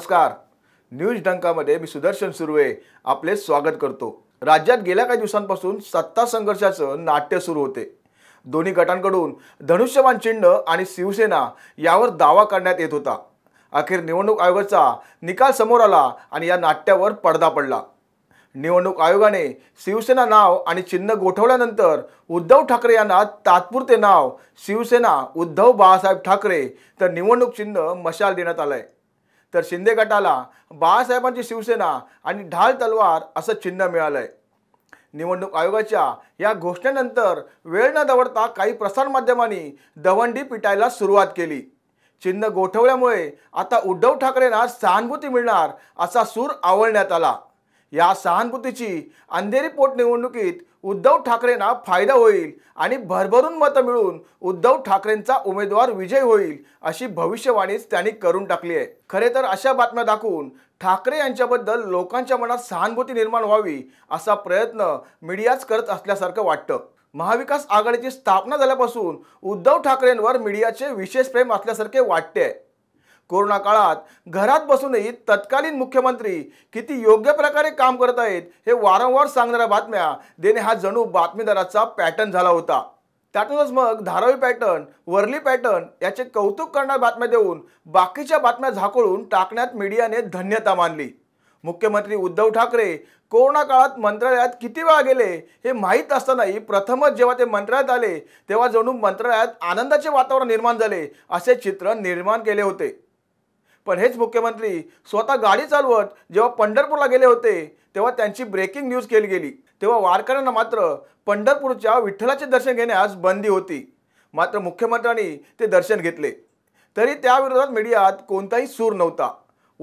नमस्कार न्यूज डंकामध्ये मी सुदर्शन सुर्वे आपले स्वागत करतो राज्यात गेल्या काही दिवसांपासून सत्ता संघर्षाचं नाट्य सुरू होते दोन्ही गटांकडून धनुष्यमान चिन्ह आणि शिवसेना यावर दावा करण्यात येत होता अखेर निवडणूक आयोगाचा निकाल समोर आला आणि या नाट्यावर पडदा पडला निवडणूक आयोगाने शिवसेना नाव आणि चिन्ह गोठवल्यानंतर उद्धव ठाकरे यांना तात्पुरते नाव शिवसेना उद्धव बाळासाहेब ठाकरे तर निवडणूक चिन्ह मशाल देण्यात आलं आहे तर शिंदे गटाला बाळासाहेबांची शिवसेना आणि ढाल तलवार असं चिन्ह मिळालं आहे निवडणूक आयोगाच्या या घोषणेनंतर वेळ न दवडता काही प्रसारमाध्यमांनी दवंडी पिटायला सुरुवात केली चिन्ह गोठवल्यामुळे आता उद्धव ठाकरेंना सहानुभूती मिळणार असा सूर आवळण्यात आला या सहानुभूतीची अंधेरी पोटनिवडणुकीत उद्धव ठाकरेंना फायदा होईल आणि भरभरून मतं मिळून उद्धव ठाकरेंचा उमेदवार विजय होईल अशी भविष्यवाणीच त्यांनी करून टाकली आहे खरे तर अशा बातम्या दाखवून ठाकरे यांच्याबद्दल लोकांच्या मनात सहानुभूती निर्माण व्हावी असा प्रयत्न मीडियाच करत असल्यासारखं वाटतं महाविकास आघाडीची स्थापना झाल्यापासून उद्धव ठाकरेंवर मीडियाचे विशेष प्रेम असल्यासारखे वाटते कोरोना काळात घरात बसूनही तत्कालीन मुख्यमंत्री किती योग्य प्रकारे काम करत आहेत हे वारंवार सांगणाऱ्या बातम्या देणे हा जणू बातमीदाराचा पॅटर्न झाला होता त्यातूनच मग धारावी पॅटर्न वरली पॅटर्न याचे कौतुक करणाऱ्या बातम्या देऊन बाकीच्या बातम्या झाकळून टाकण्यात मीडियाने धन्यता मानली मुख्यमंत्री उद्धव ठाकरे कोरोना काळात मंत्रालयात किती वेळा गेले हे माहीत असतानाही प्रथमच जेव्हा ते मंत्रालयात आले तेव्हा जणू मंत्रालयात आनंदाचे वातावरण निर्माण झाले असे चित्र निर्माण केले होते पण हेच मुख्यमंत्री स्वतः गाडी चालवत जेव्हा पंढरपूरला गेले होते तेव्हा त्यांची ब्रेकिंग न्यूज केली गेली तेव्हा वारकऱ्यांना मात्र पंढरपूरच्या विठ्ठलाचे दर्शन घेण्यास बंदी होती मात्र मुख्यमंत्र्यांनी ते दर्शन घेतले तरी त्याविरोधात मीडियात कोणताही सूर नव्हता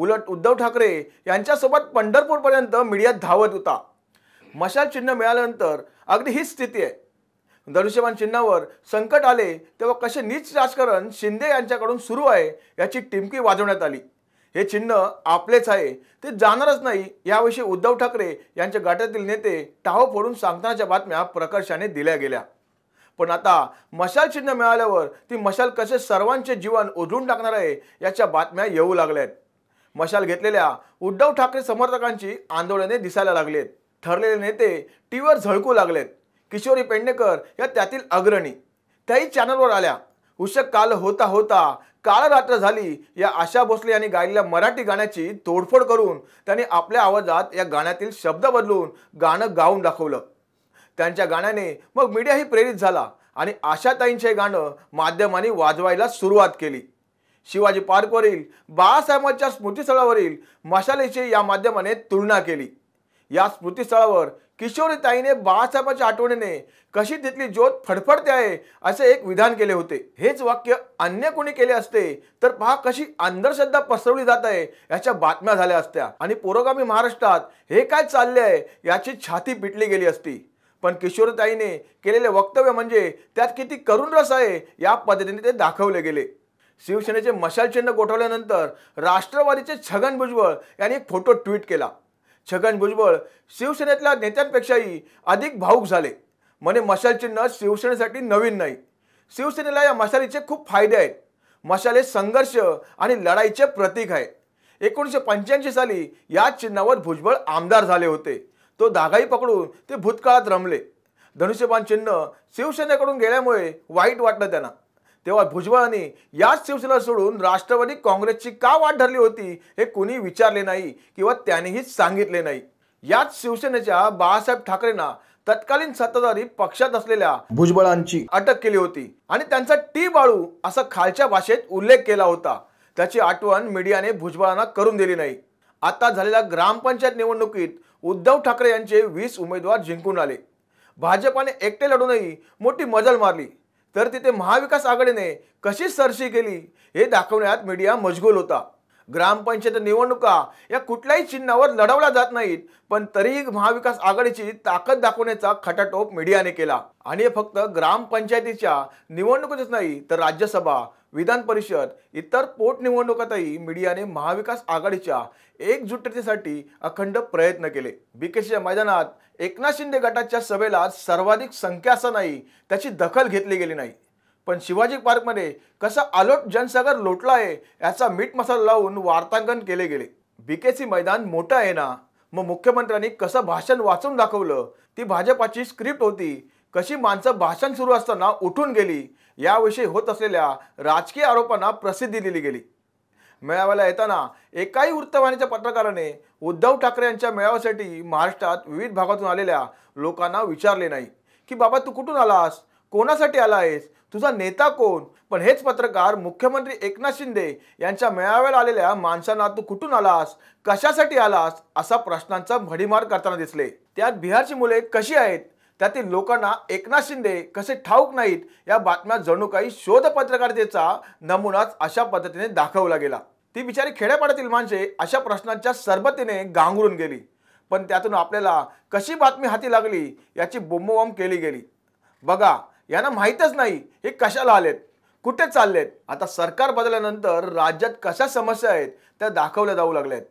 उलट उद्धव ठाकरे यांच्यासोबत पंढरपूरपर्यंत मीडियात धावत होता मशाल चिन्ह मिळाल्यानंतर अगदी हीच स्थिती आहे धनुष्यबाण चिन्हावर संकट आले तेव्हा कसे नीच राजकारण शिंदे यांच्याकडून सुरू आहे याची टिमकी वाजवण्यात आली हे चिन्ह आपलेच आहे ते जाणारच नाही याविषयी उद्धव ठाकरे यांच्या गटातील नेते टाहो फोडून सांगतानाच्या बातम्या प्रकर्षाने दिल्या गेल्या पण आता मशाल चिन्ह मिळाल्यावर ती मशाल कसे सर्वांचे जीवन उधळून टाकणार आहे याच्या बातम्या येऊ लागल्यात मशाल घेतलेल्या उद्धव ठाकरे समर्थकांची आंदोलने दिसायला लागलेत ठरलेले नेते टीव्हीवर झळकू लागलेत किशोरी पेडणेकर या त्यातील अग्रणी त्याही चॅनलवर आल्या उषक काल होता होता काळ रात्र झाली या आशा भोसले यांनी गायलेल्या मराठी गाण्याची तोडफोड करून त्यांनी आपल्या आवाजात या गाण्यातील शब्द बदलून गाणं गाऊन दाखवलं त्यांच्या गाण्याने मग मीडियाही प्रेरित झाला आणि आशाताईंचे गाणं माध्यमांनी वाजवायला सुरुवात केली शिवाजी पार्कवरील बाळासाहेबांच्या स्मृतीस्थळावरील मशालीची या माध्यमाने तुलना केली या स्मृतीस्थळावर किशोरीताईने बाळासाहेबांच्या आठवणीने कशी तिथली ज्योत फडफडते आहे असे एक विधान केले होते हेच वाक्य अन्य कोणी केले असते तर पहा कशी अंधश्रद्धा पसरवली जात आहे याच्या बातम्या झाल्या असत्या आणि पुरोगामी महाराष्ट्रात हे काय चालले आहे याची छाती पिटली गेली असती पण किशोरताईने केलेले वक्तव्य म्हणजे त्यात किती करुण रस आहे या पद्धतीने ते दाखवले गेले शिवसेनेचे मशाल चिन्ह गोठवल्यानंतर राष्ट्रवादीचे छगन भुजबळ यांनी एक फोटो ट्विट केला छगन भुजबळ शिवसेनेतल्या नेत्यांपेक्षाही अधिक भाऊक झाले म्हणे मशाल चिन्ह शिवसेनेसाठी नवीन नाही शिवसेनेला या मशालीचे खूप फायदे आहेत मशाल हे संघर्ष आणि लढाईचे प्रतीक आहे एकोणीसशे पंच्याऐंशी साली या चिन्हावर भुजबळ आमदार झाले होते तो धागाई पकडून ते भूतकाळात रमले धनुष्यबान चिन्ह शिवसेनेकडून गेल्यामुळे वाईट वाटलं त्यांना तेव्हा भुजबळांनी याच शिवसेना सोडून राष्ट्रवादी काँग्रेसची का वाट धरली होती हे कोणी विचारले नाही किंवा त्यानेही सांगितले नाही याच शिवसेनेच्या बाळासाहेब ठाकरेंना तत्कालीन सत्ताधारी पक्षात असलेल्या भुजबळांची अटक केली होती आणि त्यांचा टी बाळू असा खालच्या भाषेत उल्लेख केला होता त्याची आठवण मीडियाने भुजबळांना करून दिली नाही आता झालेल्या ग्रामपंचायत निवडणुकीत उद्धव ठाकरे यांचे वीस उमेदवार जिंकून आले भाजपाने एकटे लढूनही मोठी मजल मारली तर तिथे महाविकास आघाडीने कशी सरशी केली हे दाखवण्यात मीडिया मजगूल होता ग्रामपंचायत निवडणुका या कुठल्याही चिन्हावर लढवल्या जात नाहीत पण तरीही महाविकास आघाडीची ताकद दाखवण्याचा खटाटोप मीडियाने केला आणि फक्त ग्रामपंचायतीच्या निवडणुकीतच नाही तर राज्यसभा विधान परिषद इतर पोटनिवडणुकातही मीडियाने महाविकास आघाडीच्या एकजुटतेसाठी अखंड प्रयत्न केले बीकेसीच्या मैदानात एकनाथ शिंदे गटाच्या सभेला सर्वाधिक संख्या असं नाही त्याची दखल घेतली गेली नाही पण शिवाजी पार्कमध्ये कसा आलोट जनसागर लोटला आहे याचा मीठ मसाला लावून वार्तांकन केले गेले बीकेसी मैदान मोठं आहे ना मग मुख्यमंत्र्यांनी कसं भाषण वाचून दाखवलं ती भाजपाची स्क्रिप्ट होती कशी माणसं भाषण सुरू असताना उठून गेली याविषयी होत असलेल्या राजकीय आरोपांना प्रसिद्धी दिली गेली मेळाव्याला येताना एकाही वृत्तवाहिनीच्या पत्रकाराने उद्धव ठाकरे यांच्या मेळाव्यासाठी महाराष्ट्रात विविध भागातून आलेल्या लोकांना विचारले नाही की बाबा तू कुठून आलास कोणासाठी आला आहेस तुझा नेता कोण पण हेच पत्रकार मुख्यमंत्री एकनाथ शिंदे यांच्या मेळाव्याला आलेल्या माणसांना तू कुठून आलास कशासाठी आलास असा प्रश्नांचा भडीमार करताना दिसले त्यात बिहारची मुले कशी आहेत त्यातील लोकांना एकनाथ शिंदे कसे ठाऊक नाहीत या बातम्या जणू काही शोध पत्रकारितेचा नमुनाच अशा पद्धतीने दाखवला गेला ती बिचारी खेड्यापाड्यातील माणसे अशा प्रश्नांच्या सरबतीने गांगरून गेली पण त्यातून आपल्याला कशी बातमी हाती लागली याची बोंबोबम केली गेली बघा यांना माहीतच नाही हे कशाला आलेत कुठे चाललेत आता सरकार बदलल्यानंतर राज्यात कशा समस्या आहेत त्या दाखवल्या जाऊ लागल्या आहेत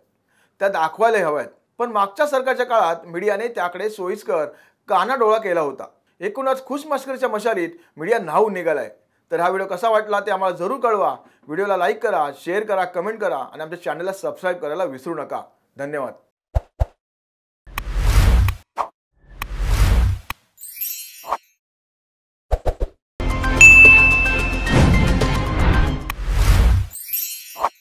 त्या दाखवायला हव्यात पण मागच्या सरकारच्या काळात मीडियाने त्याकडे सोयीस्कर कानाडोळा केला होता एकूणच खुशमस्करीच्या मशालीत मीडिया न्हावून निघाला आहे तर हा व्हिडिओ कसा वाटला ते आम्हाला जरूर कळवा व्हिडिओला लाईक करा शेअर करा कमेंट करा आणि आमच्या चॅनलला सबस्क्राईब करायला विसरू नका धन्यवाद